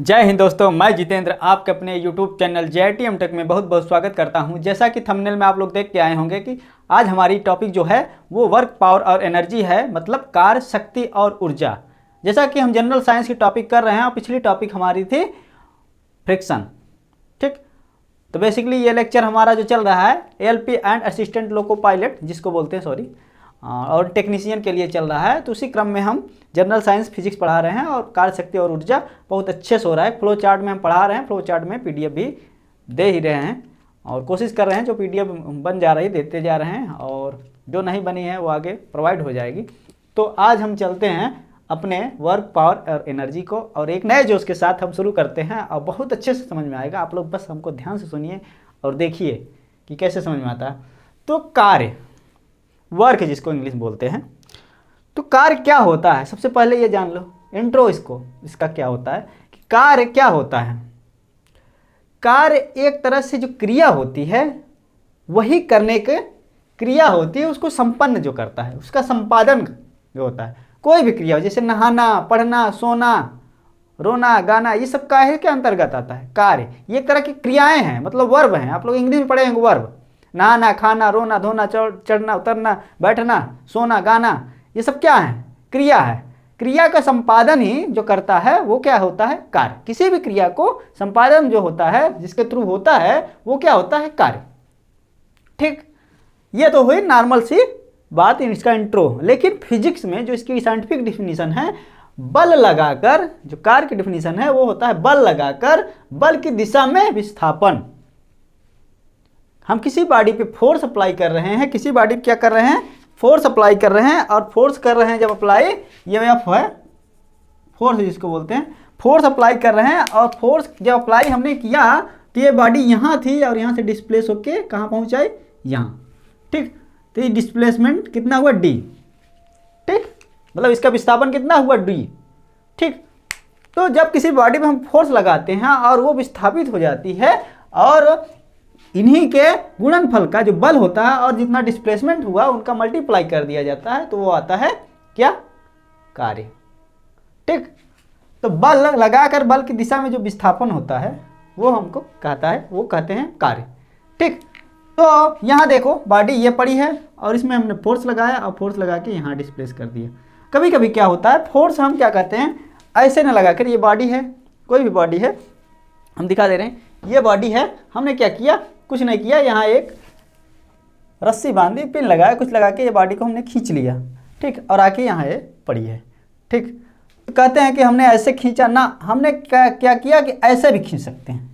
जय हिंद दोस्तों मैं जितेंद्र आपके अपने YouTube channel J T M tech में बहुत बहुत स्वागत करता हूं जैसा कि थंबनेल में आप लोग देख के आए होंगे कि आज हमारी टॉपिक जो है वो वर्क पावर और एनर्जी है मतलब कार्य शक्ति और ऊर्जा जैसा कि हम जनरल साइंस की टॉपिक कर रहे हैं और पिछली टॉपिक हमारी थी फ्रिक्शन ठीक तो बेसिकली ये लेक्चर हमारा जो चल रहा है L and assistant loco pilot जिसको बोलते हैं सॉरी हाँ, और टेक्नीशियन के लिए चल रहा है तो उसी क्रम में हम जनरल साइंस फिजिक्स पढ़ा रहे हैं और कार्य शक्ति और ऊर्जा बहुत अच्छे से हो रहा है फ्लो चार्ट में हम पढ़ा रहे हैं फ्लो चार्ट में पी भी दे ही रहे हैं और कोशिश कर रहे हैं जो पी बन जा रही है देते जा रहे हैं और जो नहीं बनी है वो आगे प्रोवाइड हो जाएगी तो आज हम चलते हैं अपने वर्क पावर और एनर्जी को और एक नए जोश के साथ हम शुरू करते हैं और बहुत अच्छे से समझ में आएगा आप लोग बस हमको ध्यान से सुनिए और देखिए कि कैसे समझ में आता है तो कार्य वर्क जिसको इंग्लिश बोलते हैं तो कार्य क्या होता है सबसे पहले ये जान लो इंट्रो इसको इसका क्या होता है कि कार्य क्या होता है कार्य एक तरह से जो क्रिया होती है वही करने के क्रिया होती है उसको संपन्न जो करता है उसका संपादन जो होता है कोई भी क्रिया हो जैसे नहाना पढ़ना सोना रोना गाना ये सब काहे के अंतर्गत आता है कार्य ये एक तरह की क्रियाएं हैं मतलब वर्ब हैं आप लोग इंग्लिश में पढ़े वर्ब नहाना खाना रोना धोना चढ़ना उतरना बैठना सोना गाना ये सब क्या है क्रिया है क्रिया का संपादन ही जो करता है वो क्या होता है कार्य किसी भी क्रिया को संपादन जो होता है जिसके थ्रू होता है वो क्या होता है कार्य ठीक ये तो हुई नॉर्मल सी बात इसका इंट्रो लेकिन फिजिक्स में जो इसकी साइंटिफिक डिफिनीशन है बल लगाकर जो कार्य की डिफिनीशन है वो होता है बल लगाकर बल की दिशा में विस्थापन हम किसी बॉडी पे फोर्स अप्लाई कर रहे हैं किसी बॉडी पे क्या कर रहे हैं फोर्स अप्लाई कर रहे हैं और फोर्स कर रहे हैं जब अप्लाई ये एफ है फोर्स जिसको बोलते हैं फोर्स अप्लाई कर रहे हैं और फोर्स जब अप्लाई हमने किया तो ये बॉडी यहाँ थी और यहाँ से डिस्प्लेस होके कहाँ पहुँचाई यहाँ ठीक तो ये डिस्प्लेसमेंट कितना हुआ डी ठीक मतलब इसका विस्थापन कितना हुआ डी ठीक तो जब किसी बॉडी पर हम फोर्स लगाते हैं और वो विस्थापित हो जाती है और इन्हीं के गुणनफल का जो बल होता है और जितना डिस्प्लेसमेंट हुआ उनका मल्टीप्लाई कर दिया जाता है तो वो आता है क्या कार्य ठीक तो बल लगाकर बल की दिशा में जो विस्थापन होता है वो हमको कहता है वो कहते हैं कार्य ठीक तो यहाँ देखो बॉडी ये पड़ी है और इसमें हमने फोर्स लगाया और फोर्स लगा के यहाँ डिस्प्लेस कर दिया कभी कभी क्या होता है फोर्स हम क्या कहते हैं ऐसे ना लगा कर ये बॉडी है कोई भी बॉडी है हम दिखा दे रहे हैं ये बॉडी है हमने क्या किया कुछ नहीं किया यहाँ एक रस्सी बांध दी पिन लगाया कुछ लगा के ये बॉडी को हमने खींच लिया ठीक और आके यहाँ ये पड़ी है ठीक कहते हैं कि हमने ऐसे खींचा ना हमने क्या क्या किया कि ऐसे भी खींच सकते हैं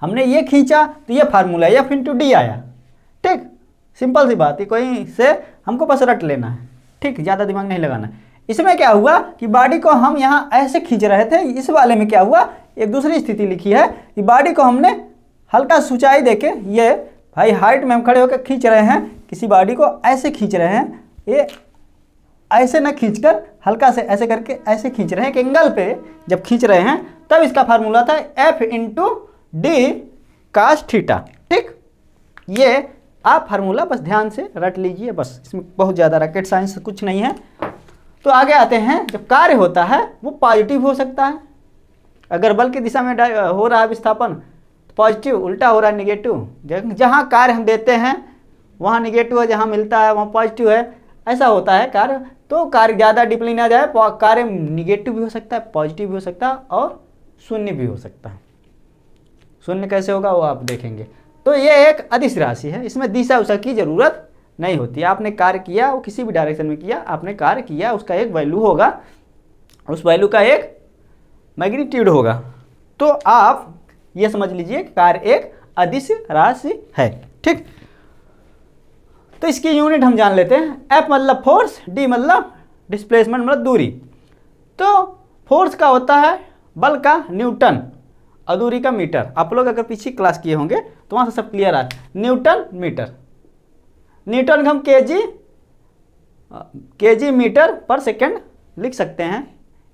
हमने ये खींचा तो ये फार्मूला या फिन टू डी आया ठीक सिंपल सी बात है कोई से हमको बस रट लेना है ठीक ज़्यादा दिमाग नहीं लगाना इसमें क्या हुआ कि बॉडी को हम यहाँ ऐसे खींच रहे थे इस वाले में क्या हुआ एक दूसरी स्थिति लिखी है कि बॉडी को हमने हल्का सिंचाई दे के ये भाई हाइट में हम खड़े होकर खींच रहे हैं किसी बॉडी को ऐसे खींच रहे हैं ये ऐसे ना खींचकर हल्का से ऐसे करके ऐसे खींच रहे हैं एक एंगल पे जब खींच रहे हैं तब इसका फार्मूला था F into D cos theta ठीक ये आप फार्मूला बस ध्यान से रट लीजिए बस इसमें बहुत ज़्यादा रॉकेट साइंस कुछ नहीं है तो आगे आते हैं जब कार्य होता है वो पॉजिटिव हो सकता है अगर बल की दिशा में हो रहा है विस्थापन पॉजिटिव उल्टा हो रहा है निगेटिव जहाँ कार्य हम देते हैं वहाँ निगेटिव है जहाँ मिलता है वहाँ पॉजिटिव है ऐसा होता है कार्य तो कार्य ज़्यादा डिप्लिन ना जाए कार्य निगेटिव भी हो सकता है पॉजिटिव भी हो सकता है और शून्य भी हो सकता है शून्य कैसे होगा वो आप देखेंगे तो ये एक अधिस राशि है इसमें दिशा उषा की ज़रूरत नहीं होती आपने कार्य किया वो किसी भी डायरेक्शन में किया आपने कार्य किया उसका एक वैल्यू होगा उस वैल्यू का एक मैग्नीट्यूड होगा तो आप ये समझ लीजिए कार्य एक अदिश राशि है ठीक तो इसकी यूनिट हम जान लेते हैं एफ मतलब फोर्स डी मतलब डिस्प्लेसमेंट मतलब दूरी तो फोर्स का होता है बल का न्यूटन अधूरी का मीटर आप लोग अगर पीछे क्लास किए होंगे तो वहां से सब क्लियर आए न्यूटन मीटर न्यूटन हम के जी के जी मीटर पर सेकेंड लिख सकते हैं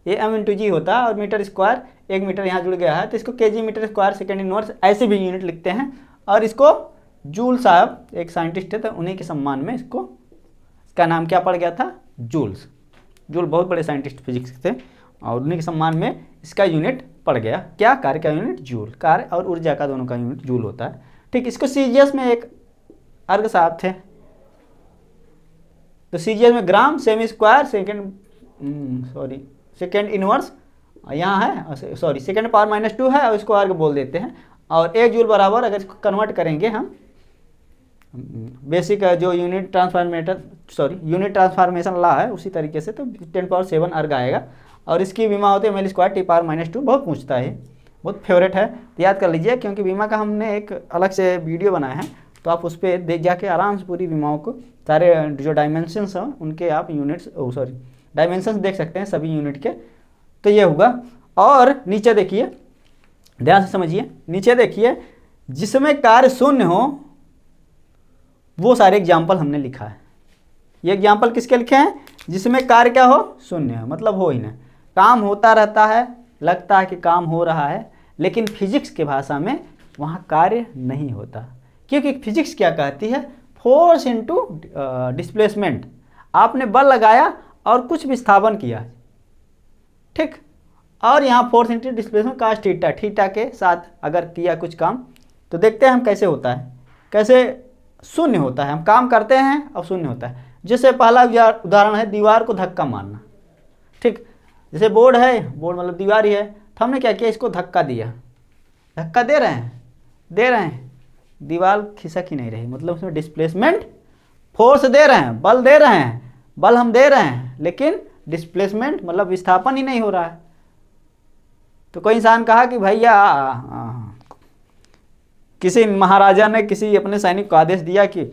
ये एम इंटू जी होता है और मीटर स्क्वायर एक मीटर यहाँ जुड़ गया है तो इसको K G metre square second inverse ऐसे भी यूनिट लिखते हैं और इसको जूल साहब एक साइंटिस्ट है तो उन्हीं के सम्मान में इसको इसका नाम क्या पड़ गया था जूल्स जूल बहुत बड़े साइंटिस्ट फिजिक्स थे और उन्हीं के सम्मान में इसका यूनिट पड़ गया क्या कार्य का यूनिट जूल कार्य और ऊर्जा का दोनों का यूनिट जूल होता है ठीक इसको सी में एक अर्घ साहब थे तो सी में gram semi square second sorry second inverse यहाँ है sorry second power minus two है और इसको आर्ग बोल देते हैं और एक जूल बराबर अगर इसको कन्वर्ट करेंगे हम बेसिक जो unit transformator sorry unit transformation law है उसी तरीके से तो टेन पावर सेवन अर्ग आएगा और इसकी बीमा होती है M L square T power minus two बहुत पूछता है बहुत फेवरेट है तो याद कर लीजिए क्योंकि बीमा का हमने एक अलग से वीडियो बनाया है तो आप उस पर देख जाके आराम से पूरी बीमाओं को सारे जो डायमेंशनस हैं उनके आप यूनिट्स सॉरी डायमेंशन देख सकते हैं सभी यूनिट के तो ये होगा और नीचे देखिए ध्यान से समझिए नीचे देखिए जिसमें कार्य शून्य हो वो सारे एग्जाम्पल हमने लिखा है ये एग्जाम्पल किसके लिखे हैं जिसमें कार्य क्या हो शून्य हो मतलब हो ही ना काम होता रहता है लगता है कि काम हो रहा है लेकिन फिजिक्स के भाषा में वहाँ कार्य नहीं होता क्योंकि फिजिक्स क्या कहती है फोर्स इंटू डिस्प्लेसमेंट आपने बल लगाया और कुछ विस्थापन किया ठीक और यहाँ force into displacement cos theta theta के साथ अगर किया कुछ काम तो देखते हैं हम कैसे होता है कैसे शून्य होता है हम काम करते हैं और शून्य होता है जैसे पहला उदाहरण है दीवार को धक्का मारना ठीक जैसे बोर्ड है बोर्ड मतलब दीवार ही है तो हमने क्या किया इसको धक्का दिया धक्का दे रहे हैं दे रहे हैं दीवार खिसक ही नहीं रही मतलब उसमें डिस्प्लेसमेंट फोर्स दे रहे हैं बल दे रहे हैं बल हम दे रहे हैं लेकिन डिस्प्लेसमेंट मतलब विस्थापन ही नहीं हो रहा है तो कोई इंसान कहा कि भैया किसी महाराजा ने किसी अपने सैनिक को आदेश दिया कि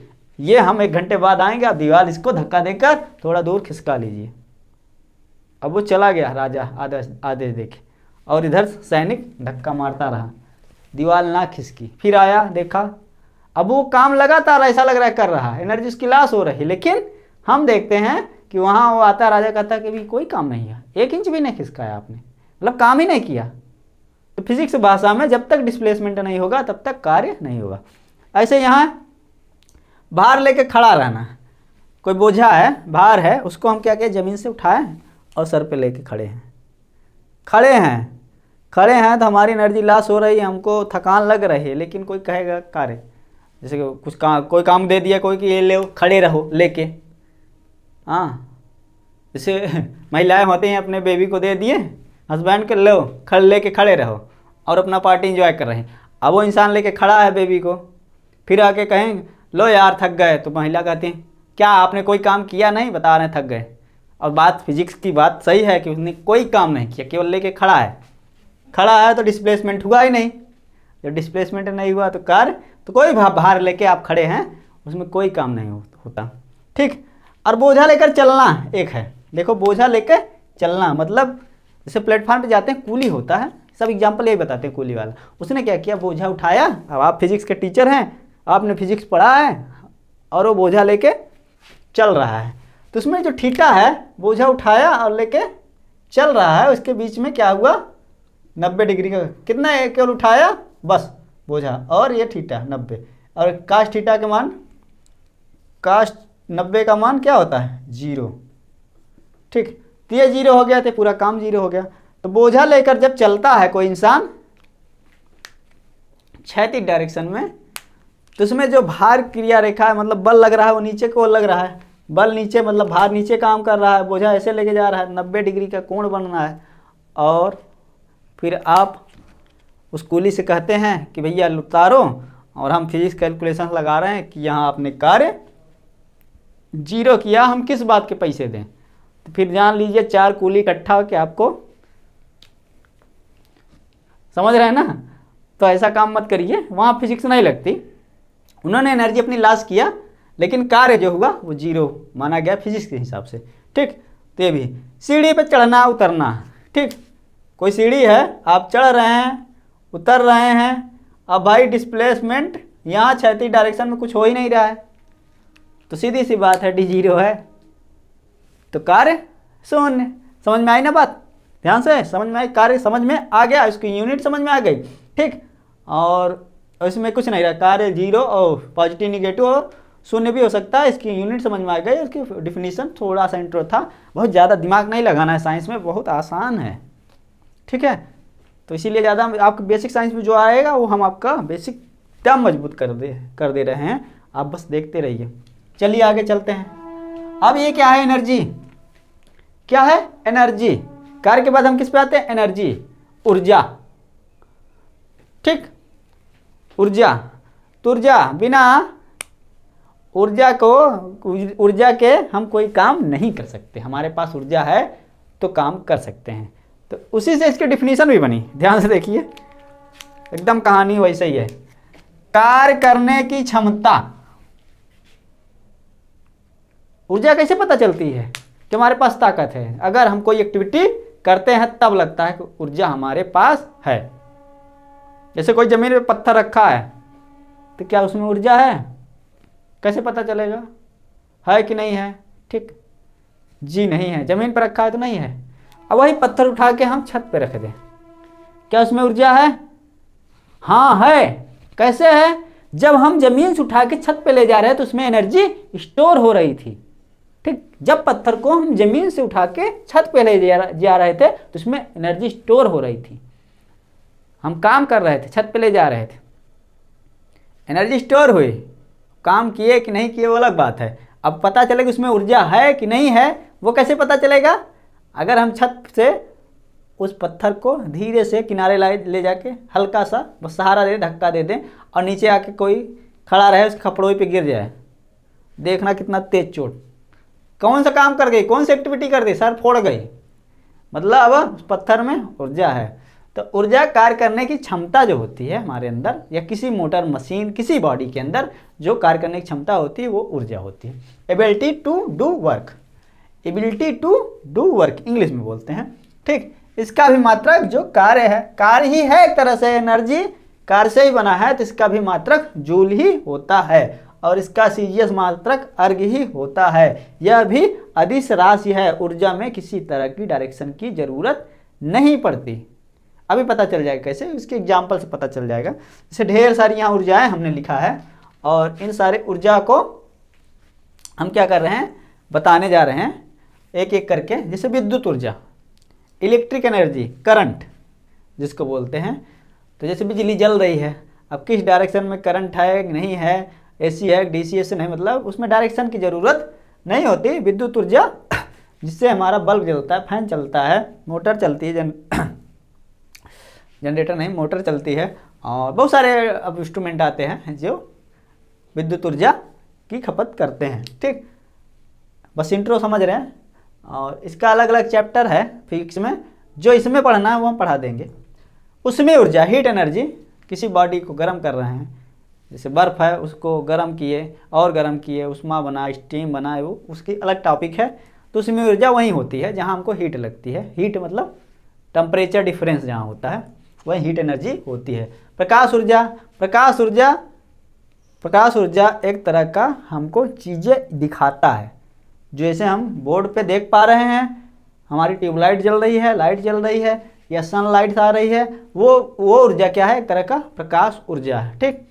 ये हम एक घंटे बाद आएंगे आप दीवार इसको धक्का देकर थोड़ा दूर खिसका लीजिए अब वो चला गया राजा आदेश आदेश देखे और इधर सैनिक धक्का मारता रहा दीवार ना खिसकी फिर आया देखा अब वो काम लगातार ऐसा लग रहा है कर रहा है एनर्जी उसकी लाश हो रही लेकिन हम देखते हैं कि वहाँ वो आता राजा कहता कि भी कोई काम नहीं है एक इंच भी नहीं खिसकाया आपने मतलब काम ही नहीं किया तो फिजिक्स भाषा में जब तक डिस्प्लेसमेंट नहीं होगा तब तक कार्य नहीं होगा ऐसे यहाँ भार लेके खड़ा रहना कोई बोझा है भार है उसको हम क्या किया ज़मीन से उठाए और सर पे लेके खड़े हैं खड़े हैं खड़े हैं तो हमारी एनर्जी लॉस हो रही है हमको थकान लग रही है लेकिन कोई कहेगा कार्य जैसे कुछ काम कोई काम दे दिया कोई कि ये ले खड़े रहो लेके हाँ जैसे महिलाएं होती हैं अपने बेबी को दे दिए हस्बैंड के लो खड़े लेके खड़े रहो और अपना पार्टी इंजॉय कर रहे हैं अब वो इंसान लेके खड़ा है बेबी को फिर आके कहें लो यार थक गए तो महिला कहती हैं क्या आपने कोई काम किया नहीं बता रहे थक गए और बात फिजिक्स की बात सही है कि उसने कोई काम नहीं किया केवल लेके खड़ा है खड़ा है तो डिस्प्लेसमेंट हुआ ही नहीं जब डिस्प्लेसमेंट नहीं हुआ तो कर तो कोई भार लेके आप खड़े हैं उसमें कोई काम नहीं होता ठीक और बोझा लेकर चलना एक है देखो बोझा लेकर चलना मतलब जैसे प्लेटफार्म पे जाते हैं कूली होता है सब एग्जाम्पल यही बताते हैं कूली वाला उसने क्या किया बोझा उठाया अब आप फिजिक्स के टीचर हैं आपने फिजिक्स पढ़ा है और वो बोझा लेके चल रहा है तो उसमें जो ठीटा है बोझा उठाया और लेके चल रहा है उसके बीच में क्या हुआ नब्बे डिग्री का कितना एक केवल उठाया बस बोझा और ये ठीटा नब्बे और कास्ट ठीटा के मान कास्ट नब्बे का मान क्या होता है जीरो ठीक तो ये जीरो हो गया तो पूरा काम जीरो हो गया तो बोझा लेकर जब चलता है कोई इंसान क्षैतिक डायरेक्शन में तो उसमें जो भार क्रिया रेखा है मतलब बल लग रहा है वो नीचे को लग रहा है बल नीचे मतलब भार नीचे काम कर रहा है बोझा ऐसे लेके जा रहा है नब्बे डिग्री का कोण बन रहा है और फिर आप उस कूली से कहते हैं कि भैया उतारो और हम फिजिक्स कैलकुलेशन लगा रहे हैं कि यहाँ आपने कार्य जीरो किया हम किस बात के पैसे दें तो फिर जान लीजिए चार कूली इकट्ठा हो के आपको समझ रहे हैं ना तो ऐसा काम मत करिए वहाँ फिजिक्स नहीं लगती उन्होंने एनर्जी अपनी लाश किया लेकिन कार्य जो हुआ वो जीरो माना गया फिजिक्स के हिसाब से ठीक तो ये भी सीढ़ी पे चढ़ना उतरना ठीक कोई सीढ़ी है आप चढ़ रहे हैं उतर रहे हैं अब भाई डिस्प्लेसमेंट यहाँ छाती डायरेक्शन में कुछ हो ही नहीं रहा है तो सीधी सी बात है डी जीरो है तो कार्य शून्य समझ में आई ना बात ध्यान से समझ में आई कार्य समझ में आ गया इसकी यूनिट समझ में आ गई ठीक और इसमें कुछ नहीं रहा कार्य जीरो और पॉजिटिव निगेटिव और शून्य भी हो सकता है इसकी यूनिट समझ में आ गई उसकी डिफिनीशन थोड़ा सा इंट्रो था बहुत ज़्यादा दिमाग नहीं लगाना है साइंस में बहुत आसान है ठीक है तो इसीलिए ज़्यादा आपको बेसिक साइंस में जो आएगा वो हम आपका बेसिक क्या मजबूत कर दे कर दे रहे हैं आप बस देखते रहिए चलिए आगे चलते हैं अब ये क्या है एनर्जी क्या है एनर्जी कार के बाद हम किस पे आते हैं एनर्जी ऊर्जा ठीक ऊर्जा तो ऊर्जा बिना ऊर्जा को ऊर्जा के हम कोई काम नहीं कर सकते हमारे पास ऊर्जा है तो काम कर सकते हैं तो उसी से इसकी डिफिनीशन भी बनी ध्यान से देखिए एकदम कहानी वैसे ही है कार्य करने की क्षमता ऊर्जा कैसे पता चलती है कि हमारे पास ताकत है अगर हम कोई एक्टिविटी करते हैं तब लगता है कि ऊर्जा हमारे पास है जैसे कोई ज़मीन पर पत्थर रखा है तो क्या उसमें ऊर्जा है कैसे पता चलेगा है कि नहीं है ठीक जी नहीं है ज़मीन पर रखा है तो नहीं है अब वही पत्थर उठा के हम छत पर रख दें क्या उसमें ऊर्जा है हाँ है कैसे है जब हम ज़मीन से उठा के छत पे ले जा रहे हैं तो उसमें एनर्जी स्टोर हो रही थी ठीक जब पत्थर को हम जमीन से उठा के छत पे ले जा रहे थे तो उसमें एनर्जी स्टोर हो रही थी हम काम कर रहे थे छत पे ले जा रहे थे एनर्जी स्टोर हुई काम किए कि नहीं किए वो अलग बात है अब पता चले कि उसमें ऊर्जा है कि नहीं है वो कैसे पता चलेगा अगर हम छत से उस पत्थर को धीरे से किनारे लाए ले जाके हल्का सा बस सहारा दे धक्का दे दें और नीचे आके कोई खड़ा रहे उस खपड़ों पे गिर जाए देखना कितना तेज चोट कौन सा काम कर गई कौन सी एक्टिविटी कर दी सर फोड़ गई मतलब अब पत्थर में ऊर्जा है तो ऊर्जा कार्य करने की क्षमता जो होती है हमारे अंदर या किसी मोटर मशीन किसी बॉडी के अंदर जो कार्य करने की क्षमता होती है वो ऊर्जा होती है ability to do work ability to do work English में बोलते हैं ठीक इसका भी मात्रक जो कार्य है कार्य ही है एक तरह से एनर्जी कार्य से ही बना है तो इसका भी मात्रक जूल ही होता है और इसका सीजीएस मात्रक अर्घ ही होता है यह भी अधिस राशि है ऊर्जा में किसी तरह की डायरेक्शन की ज़रूरत नहीं पड़ती अभी पता चल जाएगा कैसे इसके एग्जाम्पल से पता चल जाएगा जैसे ढेर सारी यहाँ ऊर्जाएं हमने लिखा है और इन सारे ऊर्जा को हम क्या कर रहे हैं बताने जा रहे हैं एक एक करके जैसे विद्युत ऊर्जा इलेक्ट्रिक एनर्जी करंट जिसको बोलते हैं तो जैसे बिजली जल रही है अब किस डायरेक्शन में करंट है नहीं है ए सी है एसन e है मतलब उसमें डायरेक्शन की ज़रूरत नहीं होती विद्युत ऊर्जा जिससे हमारा बल्ब जलता है फैन चलता है मोटर चलती है जन जनरेटर नहीं मोटर चलती है और बहुत सारे अब इंस्ट्रूमेंट आते हैं जो विद्युत ऊर्जा की खपत करते हैं ठीक बस इंट्रो समझ रहे हैं और इसका अलग अलग चैप्टर है फिजिक्स में जो इसमें पढ़ना है वो हम पढ़ा देंगे उसमें ऊर्जा हीट एनर्जी किसी बॉडी को गर्म कर रहे हैं जैसे बर्फ़ है उसको गर्म किए और गर्म किए उष्मा बना स्टीम बना वो उसकी अलग टॉपिक है तो उसमें ऊर्जा वहीं होती है जहाँ हमको हीट लगती है हीट मतलब टम्परेचर डिफरेंस जहाँ होता है वहीं हीट एनर्जी होती है प्रकाश ऊर्जा प्रकाश ऊर्जा प्रकाश ऊर्जा एक तरह का हमको चीज़ें दिखाता है जैसे हम बोर्ड पे देख पा रहे हैं हमारी ट्यूबलाइट जल रही है लाइट जल रही है या सन लाइट आ रही है वो वो ऊर्जा क्या है एक तरह का प्रकाश ऊर्जा है ठीक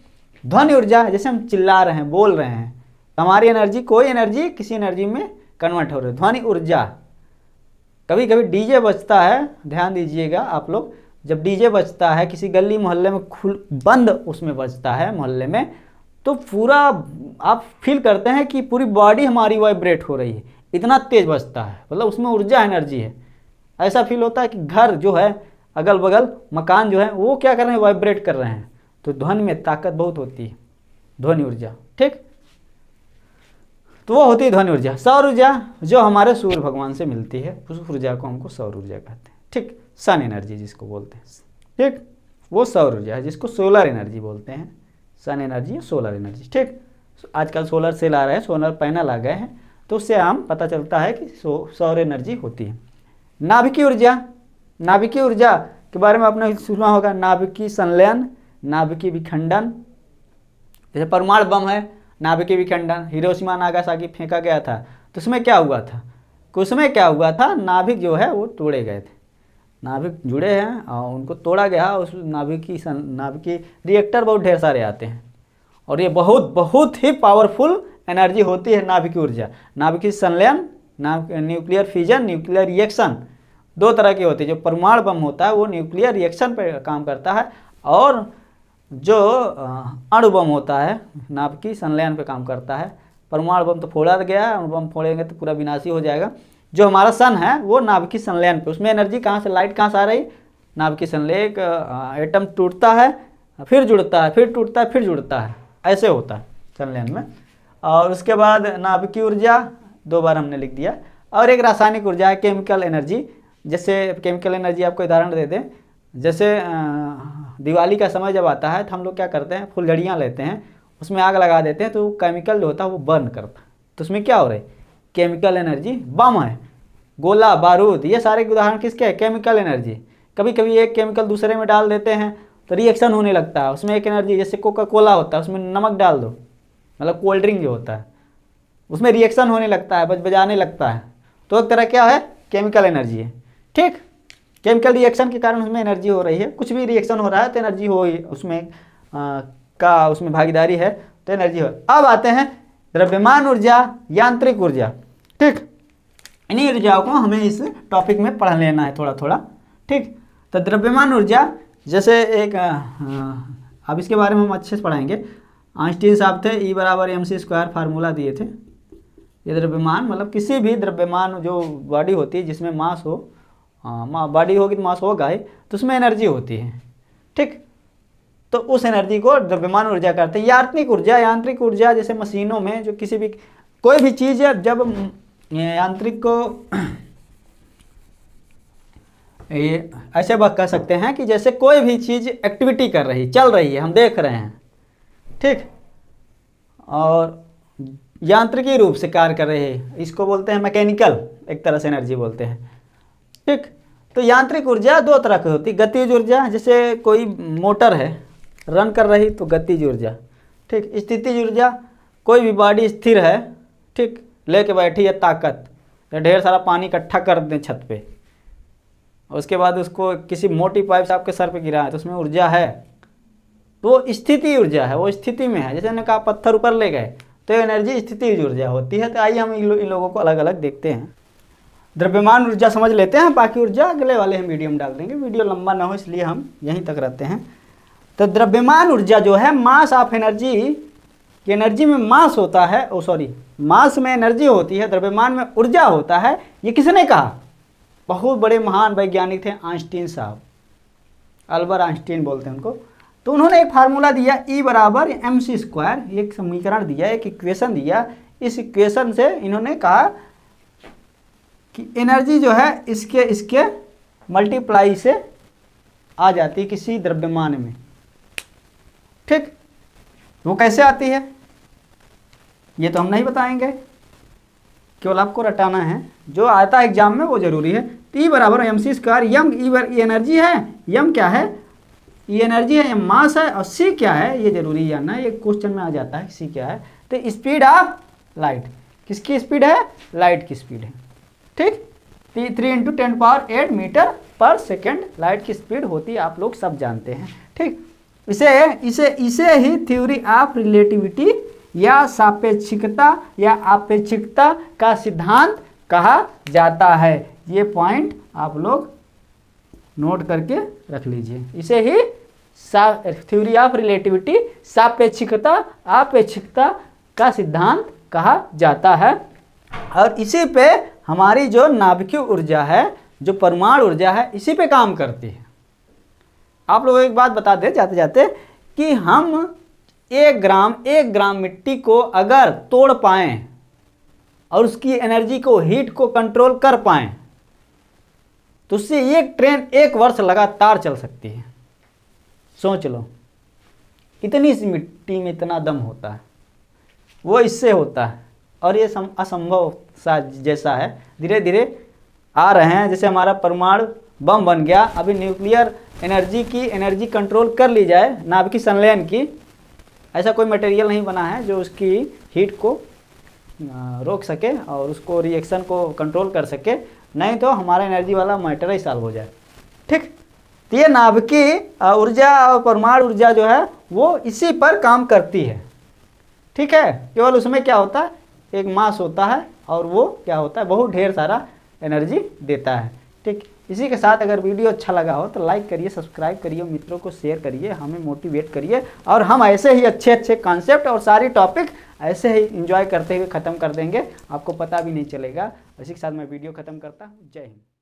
ध्वनि ऊर्जा जैसे हम चिल्ला रहे हैं बोल रहे हैं हमारी एनर्जी कोई एनर्जी किसी एनर्जी में कन्वर्ट हो रही है ध्वनि ऊर्जा कभी कभी डीजे बजता है ध्यान दीजिएगा आप लोग जब डीजे बजता है किसी गली मोहल्ले में खुल बंद उसमें बजता है मोहल्ले में तो पूरा आप फील करते हैं कि पूरी बॉडी हमारी वाइब्रेट हो रही है इतना तेज बजता है मतलब उसमें ऊर्जा एनर्जी है ऐसा फील होता है कि घर जो है अगल बगल मकान जो है वो क्या कर रहे हैं वाइब्रेट कर रहे हैं तो ध्वनि में ताकत बहुत होती है ध्वनि ऊर्जा ठीक तो वो होती है ध्वनि ऊर्जा सौर ऊर्जा जो हमारे सूर्य भगवान से मिलती है उस ऊर्जा को हमको सौर ऊर्जा कहते हैं ठीक सन एनर्जी जिसको बोलते हैं ठीक वो सौर ऊर्जा है जिसको सोलर एनर्जी बोलते हैं सन एनर्जी या सोलर एनर्जी ठीक आजकल सोलर सेल आ रहे हैं सोलर पैनल आ गए हैं तो उससे आम पता चलता है कि सौर एनर्जी होती है नाभिकीय ऊर्जा नाभिकीय ऊर्जा के बारे में आपने सुना होगा नाभिकीय संलयन नाभिकीय विखंडन जैसे परमाणु बम है नाभिकीय विखंडन हिरोशिमा नागासाकी फेंका गया था तो उसमें क्या हुआ था उसमें क्या हुआ था नाभिक जो है वो तोड़े गए थे नाभिक जुड़े हैं और उनको तोड़ा गया उस नाभिकी की नाभिक की रिएक्टर बहुत ढेर सारे आते हैं और ये बहुत बहुत ही पावरफुल एनर्जी होती है नाभिकी ऊर्जा नाभिकी संलयन नाभ न्यूक्लियर फिजन न्यूक्लियर रिएक्शन दो तरह की होती है जो परमाणु बम होता है वो न्यूक्लियर रिएक्शन पर काम करता है और जो अणुबम होता है नाभ की संलयन पे काम करता है परमाणु बम तो फोड़ा गया है अणुबम फोड़ेंगे तो पूरा विनाशी हो जाएगा जो हमारा सन है वो नाभ की संलयन पे उसमें एनर्जी कहाँ से लाइट कहाँ से आ रही नाभ की संलय एटम टूटता है फिर जुड़ता है फिर टूटता है फिर जुड़ता है ऐसे होता है संलयन में और उसके बाद नाभ की ऊर्जा दो बार हमने लिख दिया और एक रासायनिक ऊर्जा है केमिकल एनर्जी जैसे केमिकल एनर्जी आपको उदाहरण दे दें जैसे दिवाली का समय जब आता है तो हम लोग क्या करते हैं फुलझड़ियाँ लेते हैं उसमें आग लगा देते हैं तो केमिकल जो होता है वो बर्न करता है तो उसमें क्या हो रहा है केमिकल एनर्जी बम है गोला बारूद ये सारे उदाहरण किसके हैं केमिकल एनर्जी कभी कभी एक केमिकल दूसरे में डाल देते हैं तो रिएक्शन होने लगता है उसमें एक एनर्जी जैसे कोका कोला होता है उसमें नमक डाल दो मतलब कोल्ड ड्रिंक जो होता है उसमें रिएक्शन होने लगता है बज बजाने लगता है तो एक तरह क्या है केमिकल एनर्जी है ठीक केमिकल रिएक्शन के कारण उसमें एनर्जी हो रही है कुछ भी रिएक्शन हो रहा है तो एनर्जी हो ही उसमें आ, का उसमें भागीदारी है तो एनर्जी हो अब आते हैं द्रव्यमान ऊर्जा यांत्रिक ऊर्जा ठीक इन्हीं ऊर्जाओं को हमें इस टॉपिक में पढ़ लेना है थोड़ा थोड़ा ठीक तो द्रव्यमान ऊर्जा जैसे एक अब इसके बारे में हम अच्छे से पढ़ाएंगे आइंस्टीन साहब थे ई e बराबर एम सी स्क्वायर फार्मूला दिए थे ये द्रव्यमान मतलब किसी भी द्रव्यमान जो बॉडी होती है जिसमें मास हो हाँ बॉडी होगी तो मास होगा ही तो उसमें एनर्जी होती है ठीक तो उस एनर्जी को द्रव्यमान ऊर्जा करते हैं यात्रिक ऊर्जा यांत्रिक ऊर्जा जैसे मशीनों में जो किसी भी कोई भी चीज़ है जब यांत्रिक को ये ऐसे बात कह सकते हैं कि जैसे कोई भी चीज़ एक्टिविटी कर रही चल रही है हम देख रहे हैं ठीक और यांत्रिकी रूप से कार्य कर रहे हैं इसको बोलते हैं मैकेनिकल एक तरह से एनर्जी बोलते हैं ठीक तो यांत्रिक ऊर्जा दो तरह की होती है गतिज ऊर्जा जैसे कोई मोटर है रन कर रही तो गतिज ऊर्जा ठीक स्थितिज ऊर्जा कोई भी बॉडी स्थिर है ठीक लेके बैठी है ताकत ढेर सारा पानी इकट्ठा कर दें छत पे उसके बाद उसको किसी मोटी पाइप से आपके सर पे गिरा है तो उसमें ऊर्जा है तो वो स्थिति ऊर्जा है वो स्थिति में है जैसे कहा पत्थर ऊपर ले गए तो एनर्जी स्थिति ऊर्जा होती है तो आइए हम इन लोगों को अलग अलग देखते हैं द्रव्यमान ऊर्जा समझ लेते हैं बाकी ऊर्जा अगले वाले हम वीडियो में डाल देंगे वीडियो लंबा ना हो इसलिए हम यहीं तक रहते हैं तो द्रव्यमान ऊर्जा जो है मास ऑफ एनर्जी कि एनर्जी में मास होता है ओ सॉरी मास में एनर्जी होती है द्रव्यमान में ऊर्जा होता है ये किसने कहा बहुत बड़े महान वैज्ञानिक थे आइंस्टीन साहब अल्बर आइंस्टीन बोलते हैं उनको तो उन्होंने एक फार्मूला दिया ई e बराबर एम सी स्क्वायर एक समीकरण दिया एक इक्वेशन दिया इस इक्वेशन से इन्होंने कहा कि एनर्जी जो है इसके इसके मल्टीप्लाई से आ जाती है किसी द्रव्यमान में ठीक वो कैसे आती है ये तो हम नहीं बताएंगे केवल आपको रटाना है जो आता है एग्जाम में वो जरूरी है टी बराबर एम सी स्क्वायर यम ई बर एनर्जी है यम क्या है ये e एनर्जी है एम मास है और सी क्या है ये जरूरी जानना है ये क्वेश्चन में आ जाता है सी क्या है तो स्पीड ऑफ लाइट किसकी स्पीड है लाइट की स्पीड है ठीक three into ten power eight metre पर सेकेंड लाइट की स्पीड होती है आप लोग सब जानते हैं ठीक इसे इसे इसे ही थ्योरी ऑफ रिलेटिविटी या सापेक्षिकता या अपेक्षिकता का सिद्धांत कहा जाता है ये पॉइंट आप लोग नोट करके रख लीजिए इसे ही थ्योरी ऑफ रिलेटिविटी सापेक्षिकता अपेक्षिकता का सिद्धांत कहा जाता है और इसी पे हमारी जो नाभिकीय ऊर्जा है जो परमाणु ऊर्जा है इसी पे काम करती है आप लोगों को एक बात बता दें जाते जाते कि हम एक ग्राम एक ग्राम मिट्टी को अगर तोड़ पाएँ और उसकी एनर्जी को हीट को कंट्रोल कर पाएँ तो उससे एक ट्रेन एक वर्ष लगातार चल सकती है सोच लो इतनी सी मिट्टी में इतना दम होता है वो इससे होता है और ये सम, असंभव सा जैसा है धीरे धीरे आ रहे हैं जैसे हमारा परमाणु बम बन गया अभी न्यूक्लियर एनर्जी की एनर्जी कंट्रोल कर ली जाए नाभ की संलयन की ऐसा कोई मटेरियल नहीं बना है जो उसकी हीट को रोक सके और उसको रिएक्शन को कंट्रोल कर सके नहीं तो हमारा एनर्जी वाला मैटर ही सॉल्व हो जाए ठीक तो ये नाभिकी ऊर्जा और परमाणु ऊर्जा जो है वो इसी पर काम करती है ठीक है केवल उसमें क्या होता है एक मास होता है और वो क्या होता है बहुत ढेर सारा एनर्जी देता है ठीक इसी के साथ अगर वीडियो अच्छा लगा हो तो लाइक करिए सब्सक्राइब करिए मित्रों को शेयर करिए हमें मोटिवेट करिए और हम ऐसे ही अच्छे अच्छे कॉन्सेप्ट और सारी टॉपिक ऐसे ही इंजॉय करते हुए ख़त्म कर देंगे आपको पता भी नहीं चलेगा इसी के साथ मैं वीडियो ख़त्म करता हूँ जय हिंद